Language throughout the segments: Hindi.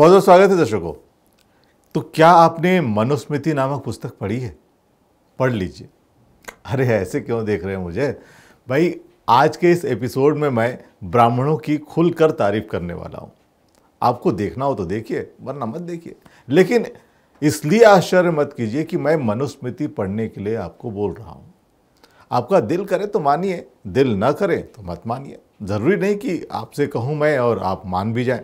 बहुत बहुत स्वागत है दर्शकों तो क्या आपने मनुस्मृति नामक पुस्तक पढ़ी है पढ़ लीजिए अरे ऐसे क्यों देख रहे हैं मुझे भाई आज के इस एपिसोड में मैं ब्राह्मणों की खुलकर तारीफ करने वाला हूँ आपको देखना हो तो देखिए वरना मत देखिए लेकिन इसलिए आश्चर्य मत कीजिए कि मैं मनुस्मृति पढ़ने के लिए आपको बोल रहा हूँ आपका दिल करे तो मानिए दिल ना करे तो मत मानिए ज़रूरी नहीं कि आपसे कहूँ मैं और आप मान भी जाएं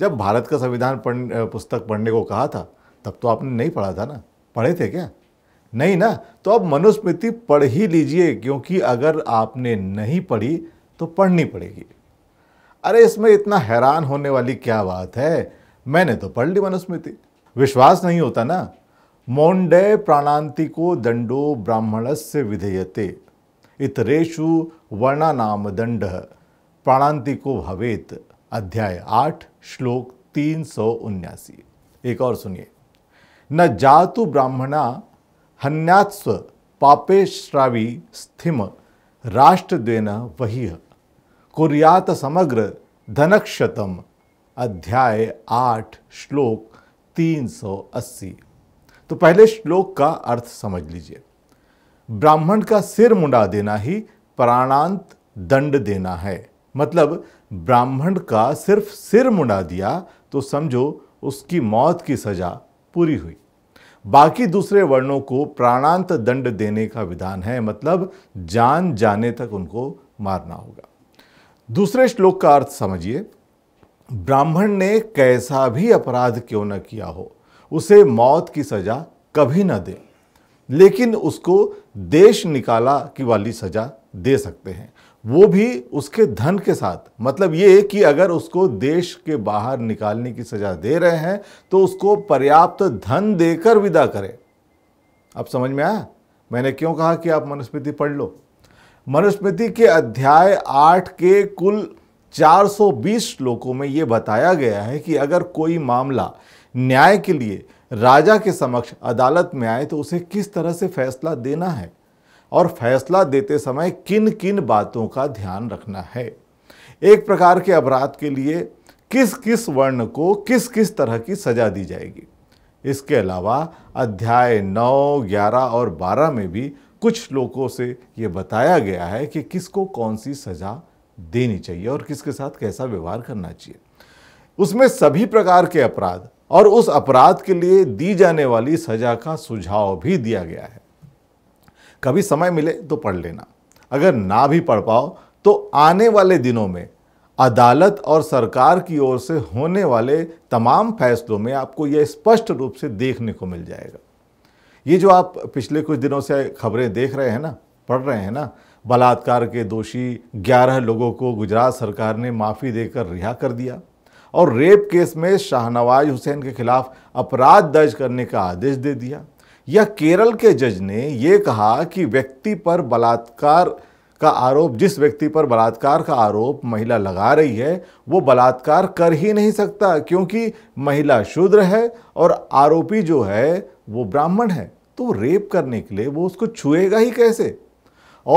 जब भारत का संविधान पढ़ पुस्तक पढ़ने को कहा था तब तो आपने नहीं पढ़ा था ना पढ़े थे क्या नहीं ना तो अब मनुस्मृति पढ़ ही लीजिए क्योंकि अगर आपने नहीं पढ़ी तो पढ़नी पड़ेगी अरे इसमें इतना हैरान होने वाली क्या बात है मैंने तो पढ़ ली मनुस्मृति विश्वास नहीं होता ना मोंडे प्राणांति को दंडो ब्राह्मणस्य विधेयते इतरेशु वर्णा नाम दंड प्राणांति को भवेत अध्याय आठ श्लोक तीन सौ उन्यासी एक और सुनिए न जातु ब्राह्मणा हन्यात्स्व पापे श्रावी स्थिम राष्ट्रद्वेन वही कुर्यात समग्र धनक्षतम अध्याय आठ श्लोक तीन सौ अस्सी तो पहले श्लोक का अर्थ समझ लीजिए ब्राह्मण का सिर मुंडा देना ही प्राणांत दंड देना है मतलब ब्राह्मण का सिर्फ सिर मुंडा दिया तो समझो उसकी मौत की सजा पूरी हुई बाकी दूसरे वर्णों को प्राणांत दंड देने का विधान है मतलब जान जाने तक उनको मारना होगा दूसरे श्लोक का अर्थ समझिए ब्राह्मण ने कैसा भी अपराध क्यों न किया हो उसे मौत की सजा कभी न दे लेकिन उसको देश निकाला की वाली सजा दे सकते हैं वो भी उसके धन के साथ मतलब ये कि अगर उसको देश के बाहर निकालने की सज़ा दे रहे हैं तो उसको पर्याप्त धन देकर विदा करें अब समझ में आया मैंने क्यों कहा कि आप मनुस्मृति पढ़ लो मनुस्मृति के अध्याय आठ के कुल 420 श्लोकों में ये बताया गया है कि अगर कोई मामला न्याय के लिए राजा के समक्ष अदालत में आए तो उसे किस तरह से फैसला देना है और फैसला देते समय किन किन बातों का ध्यान रखना है एक प्रकार के अपराध के लिए किस किस वर्ण को किस किस तरह की सजा दी जाएगी इसके अलावा अध्याय 9, 11 और 12 में भी कुछ लोगों से ये बताया गया है कि किसको कौन सी सज़ा देनी चाहिए और किसके साथ कैसा व्यवहार करना चाहिए उसमें सभी प्रकार के अपराध और उस अपराध के लिए दी जाने वाली सज़ा का सुझाव भी दिया गया है कभी समय मिले तो पढ़ लेना अगर ना भी पढ़ पाओ तो आने वाले दिनों में अदालत और सरकार की ओर से होने वाले तमाम फैसलों में आपको यह स्पष्ट रूप से देखने को मिल जाएगा ये जो आप पिछले कुछ दिनों से खबरें देख रहे हैं ना पढ़ रहे हैं ना बलात्कार के दोषी 11 लोगों को गुजरात सरकार ने माफ़ी देकर रिहा कर दिया और रेप केस में शाहनवाज हुसैन के खिलाफ अपराध दर्ज करने का आदेश दे दिया या केरल के जज ने यह कहा कि व्यक्ति पर बलात्कार का आरोप जिस व्यक्ति पर बलात्कार का आरोप महिला लगा रही है वो बलात्कार कर ही नहीं सकता क्योंकि महिला शूद्र है और आरोपी जो है वो ब्राह्मण है तो रेप करने के लिए वो उसको छुएगा ही कैसे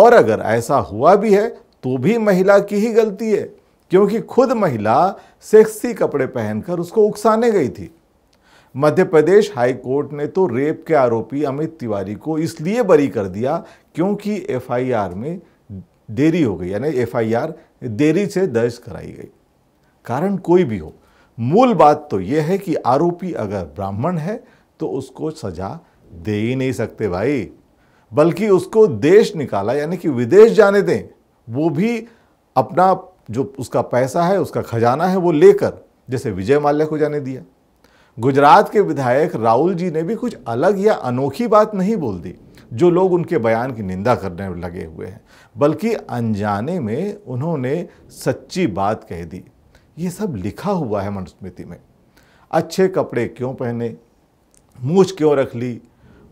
और अगर ऐसा हुआ भी है तो भी महिला की ही गलती है क्योंकि खुद महिला सेक्सी कपड़े पहनकर उसको उकसाने गई थी मध्य प्रदेश हाई कोर्ट ने तो रेप के आरोपी अमित तिवारी को इसलिए बरी कर दिया क्योंकि एफआईआर में देरी हो गई यानी एफआईआर देरी से दर्ज कराई गई कारण कोई भी हो मूल बात तो यह है कि आरोपी अगर ब्राह्मण है तो उसको सजा दे ही नहीं सकते भाई बल्कि उसको देश निकाला यानी कि विदेश जाने दें वो भी अपना जो उसका पैसा है उसका खजाना है वो लेकर जैसे विजय माल्या को जाने दिया गुजरात के विधायक राहुल जी ने भी कुछ अलग या अनोखी बात नहीं बोल दी जो लोग उनके बयान की निंदा करने लगे हुए हैं बल्कि अनजाने में उन्होंने सच्ची बात कह दी ये सब लिखा हुआ है मनुस्मृति में अच्छे कपड़े क्यों पहने मूछ क्यों रख ली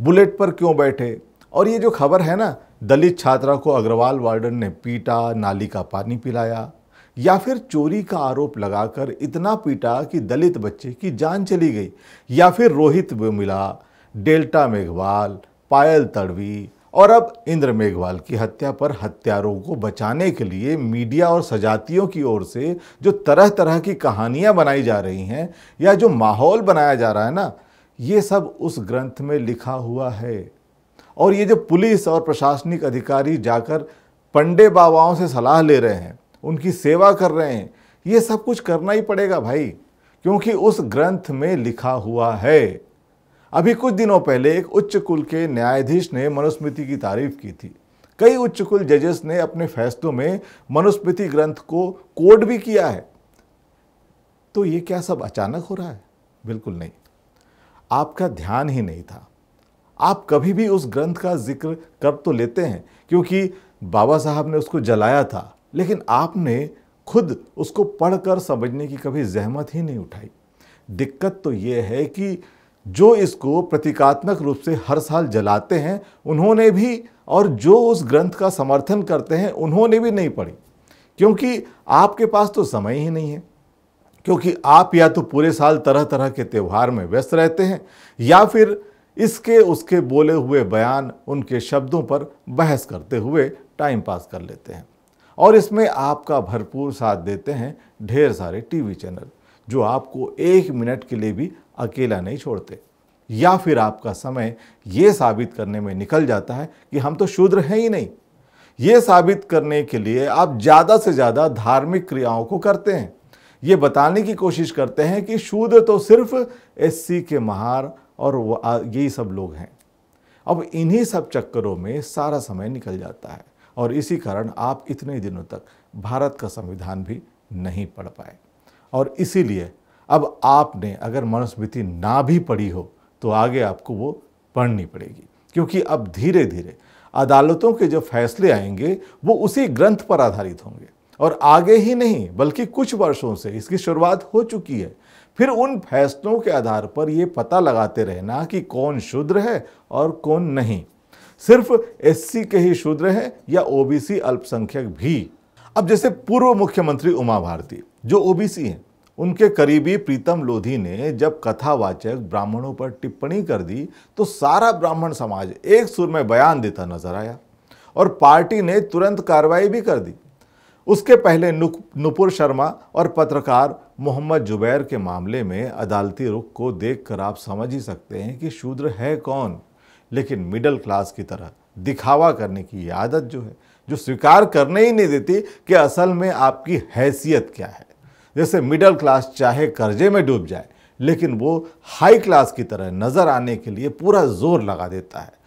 बुलेट पर क्यों बैठे और ये जो खबर है ना दलित छात्रा को अग्रवाल वार्डन ने पीटा नाली का पानी पिलाया या फिर चोरी का आरोप लगाकर इतना पीटा कि दलित बच्चे की जान चली गई या फिर रोहित मिला डेल्टा मेघवाल पायल तड़वी और अब इंद्र मेघवाल की हत्या पर हत्यारों को बचाने के लिए मीडिया और सजातियों की ओर से जो तरह तरह की कहानियां बनाई जा रही हैं या जो माहौल बनाया जा रहा है ना ये सब उस ग्रंथ में लिखा हुआ है और ये जो पुलिस और प्रशासनिक अधिकारी जाकर पंडे बाबाओं से सलाह ले रहे हैं उनकी सेवा कर रहे हैं ये सब कुछ करना ही पड़ेगा भाई क्योंकि उस ग्रंथ में लिखा हुआ है अभी कुछ दिनों पहले एक उच्च कुल के न्यायाधीश ने मनुस्मृति की तारीफ की थी कई उच्च कुल जजेस ने अपने फैसलों में मनुस्मृति ग्रंथ को कोड भी किया है तो ये क्या सब अचानक हो रहा है बिल्कुल नहीं आपका ध्यान ही नहीं था आप कभी भी उस ग्रंथ का जिक्र कर तो लेते हैं क्योंकि बाबा साहब ने उसको जलाया था लेकिन आपने खुद उसको पढ़कर समझने की कभी जहमत ही नहीं उठाई दिक्कत तो ये है कि जो इसको प्रतीकात्मक रूप से हर साल जलाते हैं उन्होंने भी और जो उस ग्रंथ का समर्थन करते हैं उन्होंने भी नहीं पढ़ी क्योंकि आपके पास तो समय ही नहीं है क्योंकि आप या तो पूरे साल तरह तरह के त्यौहार में व्यस्त रहते हैं या फिर इसके उसके बोले हुए बयान उनके शब्दों पर बहस करते हुए टाइम पास कर लेते हैं और इसमें आपका भरपूर साथ देते हैं ढेर सारे टीवी चैनल जो आपको एक मिनट के लिए भी अकेला नहीं छोड़ते या फिर आपका समय ये साबित करने में निकल जाता है कि हम तो शूद्र हैं ही नहीं ये साबित करने के लिए आप ज़्यादा से ज़्यादा धार्मिक क्रियाओं को करते हैं ये बताने की कोशिश करते हैं कि शूद्र तो सिर्फ एससी के महार और यही सब लोग हैं अब इन्हीं सब चक्करों में सारा समय निकल जाता है और इसी कारण आप इतने दिनों तक भारत का संविधान भी नहीं पढ़ पाए और इसीलिए अब आपने अगर मनुस्मृति ना भी पढ़ी हो तो आगे आपको वो पढ़नी पड़ेगी क्योंकि अब धीरे धीरे अदालतों के जो फैसले आएंगे वो उसी ग्रंथ पर आधारित होंगे और आगे ही नहीं बल्कि कुछ वर्षों से इसकी शुरुआत हो चुकी है फिर उन फैसलों के आधार पर ये पता लगाते रहना कि कौन शूद्र है और कौन नहीं सिर्फ एससी के ही शूद्र हैं या ओबीसी अल्पसंख्यक भी अब जैसे पूर्व मुख्यमंत्री उमा भारती जो ओबीसी हैं उनके करीबी प्रीतम लोधी ने जब कथावाचक ब्राह्मणों पर टिप्पणी कर दी तो सारा ब्राह्मण समाज एक सुर में बयान देता नजर आया और पार्टी ने तुरंत कार्रवाई भी कर दी उसके पहले नुपुर शर्मा और पत्रकार मोहम्मद जुबैर के मामले में अदालती रुख को देखकर आप समझ ही सकते हैं कि शूद्र है कौन लेकिन मिडिल क्लास की तरह दिखावा करने की आदत जो है जो स्वीकार करने ही नहीं देती कि असल में आपकी हैसियत क्या है जैसे मिडिल क्लास चाहे कर्जे में डूब जाए लेकिन वो हाई क्लास की तरह नज़र आने के लिए पूरा जोर लगा देता है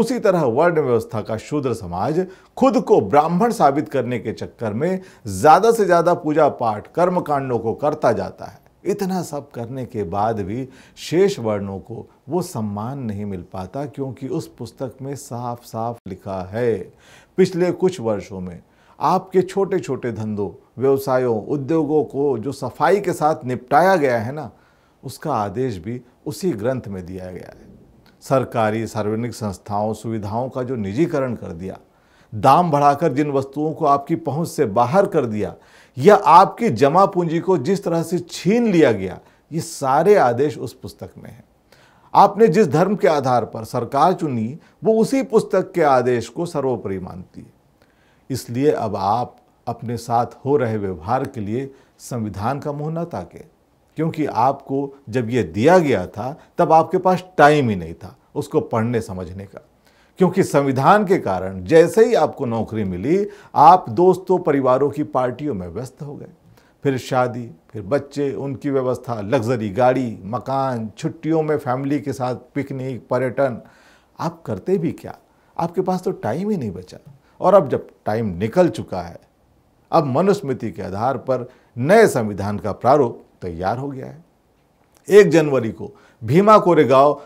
उसी तरह वर्ण व्यवस्था का शूद्र समाज खुद को ब्राह्मण साबित करने के चक्कर में ज़्यादा से ज़्यादा पूजा पाठ कर्मकांडों को करता जाता है इतना सब करने के बाद भी शेष वर्णों को वो सम्मान नहीं मिल पाता क्योंकि उस पुस्तक में साफ साफ लिखा है पिछले कुछ वर्षों में आपके छोटे छोटे धंधों व्यवसायों उद्योगों को जो सफाई के साथ निपटाया गया है ना उसका आदेश भी उसी ग्रंथ में दिया गया है सरकारी सार्वजनिक संस्थाओं सुविधाओं का जो निजीकरण कर दिया दाम बढ़ाकर जिन वस्तुओं को आपकी पहुंच से बाहर कर दिया या आपकी जमा पूंजी को जिस तरह से छीन लिया गया ये सारे आदेश उस पुस्तक में हैं आपने जिस धर्म के आधार पर सरकार चुनी वो उसी पुस्तक के आदेश को सर्वोपरि मानती है इसलिए अब आप अपने साथ हो रहे व्यवहार के लिए संविधान का मुंह न ताके क्योंकि आपको जब ये दिया गया था तब आपके पास टाइम ही नहीं था उसको पढ़ने समझने का क्योंकि संविधान के कारण जैसे ही आपको नौकरी मिली आप दोस्तों परिवारों की पार्टियों में व्यस्त हो गए फिर शादी फिर बच्चे उनकी व्यवस्था लग्जरी गाड़ी मकान छुट्टियों में फैमिली के साथ पिकनिक पर्यटन आप करते भी क्या आपके पास तो टाइम ही नहीं बचा और अब जब टाइम निकल चुका है अब मनुस्मृति के आधार पर नए संविधान का प्रारूप तैयार हो गया है एक जनवरी को भीमा कोरेगांव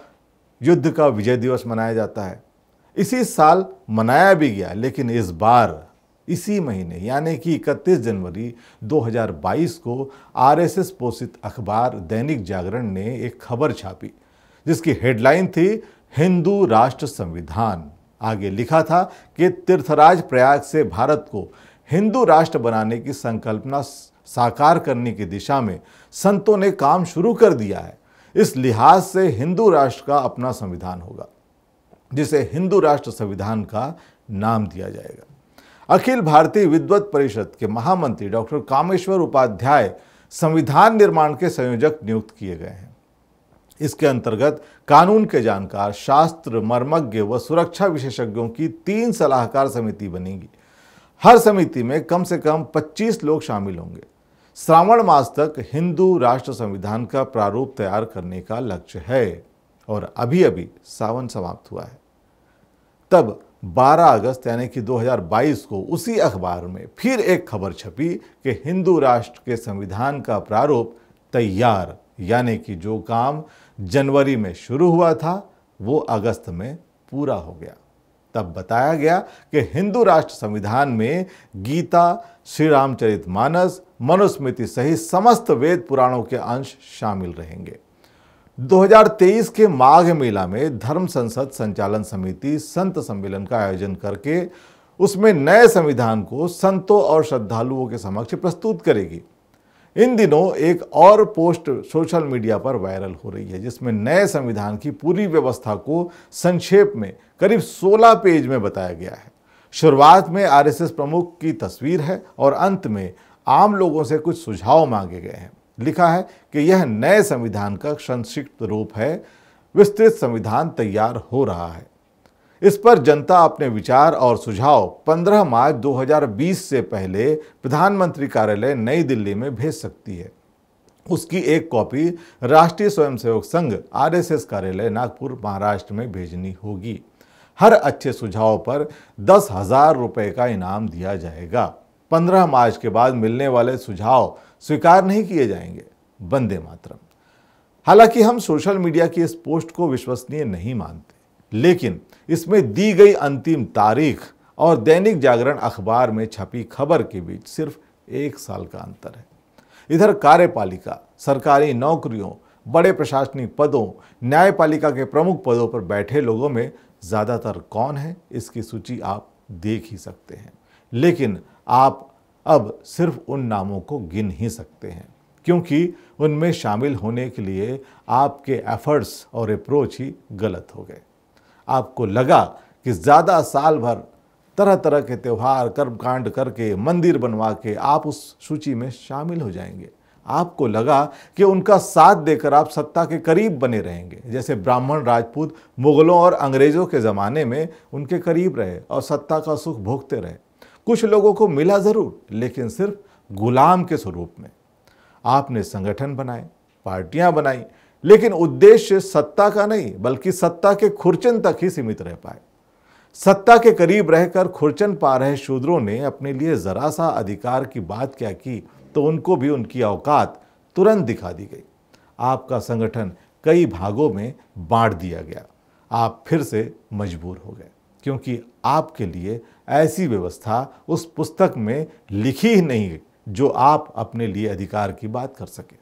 युद्ध का विजय दिवस मनाया जाता है इसी साल मनाया भी गया लेकिन इस बार इसी महीने यानी कि 31 जनवरी 2022 को आरएसएस पोषित अखबार दैनिक जागरण ने एक खबर छापी जिसकी हेडलाइन थी हिंदू राष्ट्र संविधान आगे लिखा था कि तीर्थराज प्रयाग से भारत को हिंदू राष्ट्र बनाने की संकल्पना साकार करने की दिशा में संतों ने काम शुरू कर दिया है इस लिहाज से हिंदू राष्ट्र का अपना संविधान होगा जिसे हिंदू राष्ट्र संविधान का नाम दिया जाएगा अखिल भारतीय विद्वत परिषद के महामंत्री डॉक्टर कामेश्वर उपाध्याय संविधान निर्माण के संयोजक नियुक्त किए गए हैं इसके अंतर्गत कानून के जानकार शास्त्र मर्मज्ञ व सुरक्षा विशेषज्ञों की तीन सलाहकार समिति बनेगी हर समिति में कम से कम 25 लोग शामिल होंगे श्रावण मास तक हिंदू राष्ट्र संविधान का प्रारूप तैयार करने का लक्ष्य है और अभी अभी सावन समाप्त हुआ है तब 12 अगस्त यानी कि 2022 को उसी अखबार में फिर एक खबर छपी कि हिंदू राष्ट्र के संविधान का प्रारूप तैयार यानी कि जो काम जनवरी में शुरू हुआ था वो अगस्त में पूरा हो गया तब बताया गया कि हिंदू राष्ट्र संविधान में गीता श्री रामचरित मानस मनुस्मृति सहित समस्त वेद पुराणों के अंश शामिल रहेंगे 2023 के माघ मेला में धर्म संसद संचालन समिति संत सम्मेलन का आयोजन करके उसमें नए संविधान को संतों और श्रद्धालुओं के समक्ष प्रस्तुत करेगी इन दिनों एक और पोस्ट सोशल मीडिया पर वायरल हो रही है जिसमें नए संविधान की पूरी व्यवस्था को संक्षेप में करीब 16 पेज में बताया गया है शुरुआत में आरएसएस प्रमुख की तस्वीर है और अंत में आम लोगों से कुछ सुझाव मांगे गए हैं लिखा है कि यह नए संविधान का संक्षिप्त रूप है विस्तृत संविधान तैयार हो रहा है इस पर जनता अपने विचार और सुझाव 15 मार्च 2020 से पहले प्रधानमंत्री कार्यालय नई दिल्ली में भेज सकती है उसकी एक कॉपी राष्ट्रीय स्वयंसेवक संघ आरएसएस कार्यालय नागपुर महाराष्ट्र में भेजनी होगी हर अच्छे सुझाव पर दस हजार रुपये का इनाम दिया जाएगा 15 मार्च के बाद मिलने वाले सुझाव स्वीकार नहीं किए जाएंगे बंदे मातरम हालांकि हम सोशल मीडिया की इस पोस्ट को विश्वसनीय नहीं मानते लेकिन इसमें दी गई अंतिम तारीख और दैनिक जागरण अखबार में छपी खबर के बीच सिर्फ एक साल का अंतर है इधर कार्यपालिका सरकारी नौकरियों बड़े प्रशासनिक पदों न्यायपालिका के प्रमुख पदों पर बैठे लोगों में ज़्यादातर कौन है इसकी सूची आप देख ही सकते हैं लेकिन आप अब सिर्फ उन नामों को गिन ही सकते हैं क्योंकि उनमें शामिल होने के लिए आपके एफर्ट्स और अप्रोच ही गलत हो गए आपको लगा कि ज़्यादा साल भर तरह तरह के त्यौहार कर्मकांड करके मंदिर बनवा के आप उस सूची में शामिल हो जाएंगे आपको लगा कि उनका साथ देकर आप सत्ता के करीब बने रहेंगे जैसे ब्राह्मण राजपूत मुगलों और अंग्रेज़ों के ज़माने में उनके करीब रहे और सत्ता का सुख भोगते रहे कुछ लोगों को मिला ज़रूर लेकिन सिर्फ गुलाम के स्वरूप में आपने संगठन बनाए पार्टियां बनाई लेकिन उद्देश्य सत्ता का नहीं बल्कि सत्ता के खुरचन तक ही सीमित रह पाए सत्ता के करीब रहकर खुरचन पा रहे शूद्रों ने अपने लिए ज़रा सा अधिकार की बात क्या की तो उनको भी उनकी औकात तुरंत दिखा दी गई आपका संगठन कई भागों में बांट दिया गया आप फिर से मजबूर हो गए क्योंकि आपके लिए ऐसी व्यवस्था उस पुस्तक में लिखी ही नहीं जो आप अपने लिए अधिकार की बात कर सके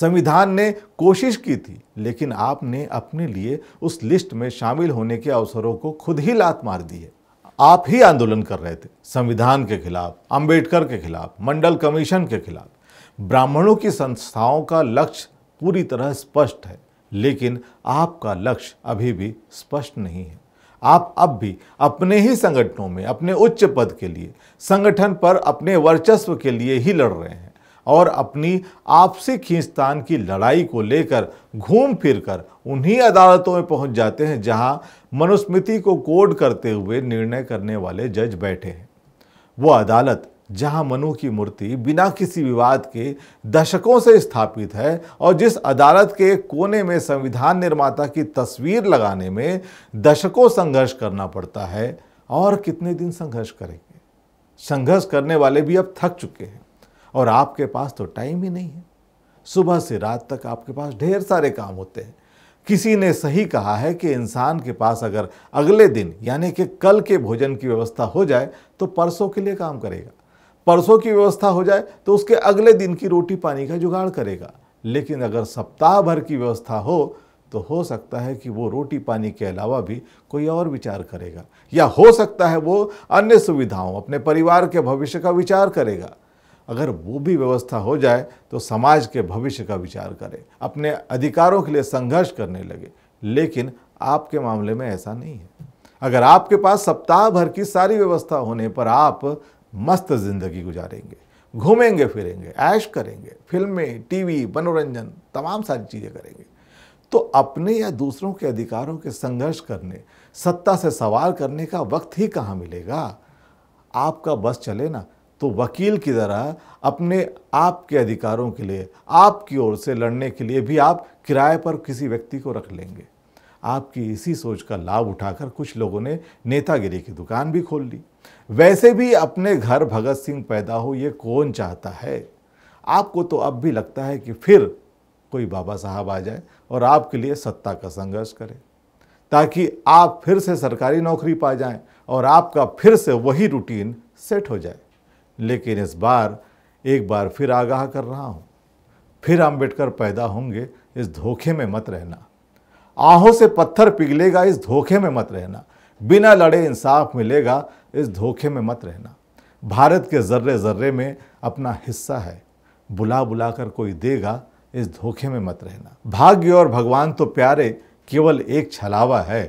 संविधान ने कोशिश की थी लेकिन आपने अपने लिए उस लिस्ट में शामिल होने के अवसरों को खुद ही लात मार दी है आप ही आंदोलन कर रहे थे संविधान के खिलाफ अंबेडकर के खिलाफ मंडल कमीशन के खिलाफ ब्राह्मणों की संस्थाओं का लक्ष्य पूरी तरह स्पष्ट है लेकिन आपका लक्ष्य अभी भी स्पष्ट नहीं है आप अब भी अपने ही संगठनों में अपने उच्च पद के लिए संगठन पर अपने वर्चस्व के लिए ही लड़ रहे हैं और अपनी आपसी खींचतान की लड़ाई को लेकर घूम फिर कर उन्हीं अदालतों में पहुंच जाते हैं जहां मनुस्मृति को कोड करते हुए निर्णय करने वाले जज बैठे हैं वो अदालत जहां मनु की मूर्ति बिना किसी विवाद के दशकों से स्थापित है और जिस अदालत के कोने में संविधान निर्माता की तस्वीर लगाने में दशकों संघर्ष करना पड़ता है और कितने दिन संघर्ष करेंगे संघर्ष करने वाले भी अब थक चुके हैं और आपके पास तो टाइम ही नहीं है सुबह से रात तक आपके पास ढेर सारे काम होते हैं किसी ने सही कहा है कि इंसान के पास अगर अगले दिन यानी कि कल के भोजन की व्यवस्था हो जाए तो परसों के लिए काम करेगा परसों की व्यवस्था हो जाए तो उसके अगले दिन की रोटी पानी का जुगाड़ करेगा लेकिन अगर सप्ताह भर की व्यवस्था हो तो हो सकता है कि वो रोटी पानी के अलावा भी कोई और विचार करेगा या हो सकता है वो अन्य सुविधाओं अपने परिवार के भविष्य का विचार करेगा अगर वो भी व्यवस्था हो जाए तो समाज के भविष्य का विचार करे अपने अधिकारों के लिए संघर्ष करने लगे लेकिन आपके मामले में ऐसा नहीं है अगर आपके पास सप्ताह भर की सारी व्यवस्था होने पर आप मस्त ज़िंदगी गुजारेंगे घूमेंगे फिरेंगे ऐश करेंगे फिल्में टीवी मनोरंजन तमाम सारी चीज़ें करेंगे तो अपने या दूसरों के अधिकारों के संघर्ष करने सत्ता से सवाल करने का वक्त ही कहाँ मिलेगा आपका बस चले ना तो वकील की तरह अपने आप के अधिकारों के लिए आपकी ओर से लड़ने के लिए भी आप किराए पर किसी व्यक्ति को रख लेंगे आपकी इसी सोच का लाभ उठाकर कुछ लोगों ने नेतागिरी की दुकान भी खोल ली वैसे भी अपने घर भगत सिंह पैदा हो ये कौन चाहता है आपको तो अब भी लगता है कि फिर कोई बाबा साहब आ जाए और आपके लिए सत्ता का संघर्ष करे ताकि आप फिर से सरकारी नौकरी पा जाएं और आपका फिर से वही रूटीन सेट हो जाए लेकिन इस बार एक बार फिर आगाह कर रहा हूँ फिर अम्बेडकर पैदा होंगे इस धोखे में मत रहना आहों से पत्थर पिघलेगा इस धोखे में मत रहना बिना लड़े इंसाफ मिलेगा इस धोखे में मत रहना भारत के ज़र्रे ज़र्रे में अपना हिस्सा है बुला बुला कर कोई देगा इस धोखे में मत रहना भाग्य और भगवान तो प्यारे केवल एक छलावा है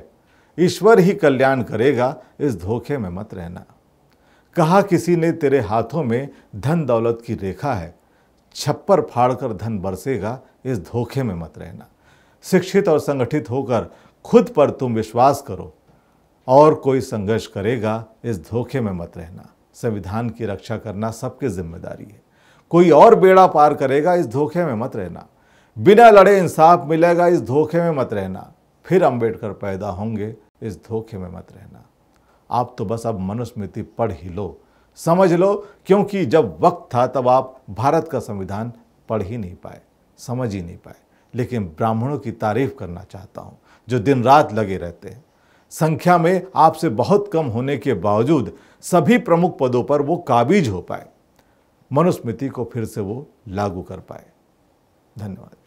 ईश्वर ही कल्याण करेगा इस धोखे में मत रहना कहा किसी ने तेरे हाथों में धन दौलत की रेखा है छप्पर फाड़कर धन बरसेगा इस धोखे में मत रहना शिक्षित और संगठित होकर खुद पर तुम विश्वास करो और कोई संघर्ष करेगा इस धोखे में मत रहना संविधान की रक्षा करना सबकी जिम्मेदारी है कोई और बेड़ा पार करेगा इस धोखे में मत रहना बिना लड़े इंसाफ मिलेगा इस धोखे में मत रहना फिर अंबेडकर पैदा होंगे इस धोखे में मत रहना आप तो बस अब मनुस्मृति पढ़ ही लो समझ लो क्योंकि जब वक्त था तब आप भारत का संविधान पढ़ ही नहीं पाए समझ ही नहीं पाए लेकिन ब्राह्मणों की तारीफ करना चाहता हूँ जो दिन रात लगे रहते हैं संख्या में आपसे बहुत कम होने के बावजूद सभी प्रमुख पदों पर वो काबिज हो पाए मनुस्मृति को फिर से वो लागू कर पाए धन्यवाद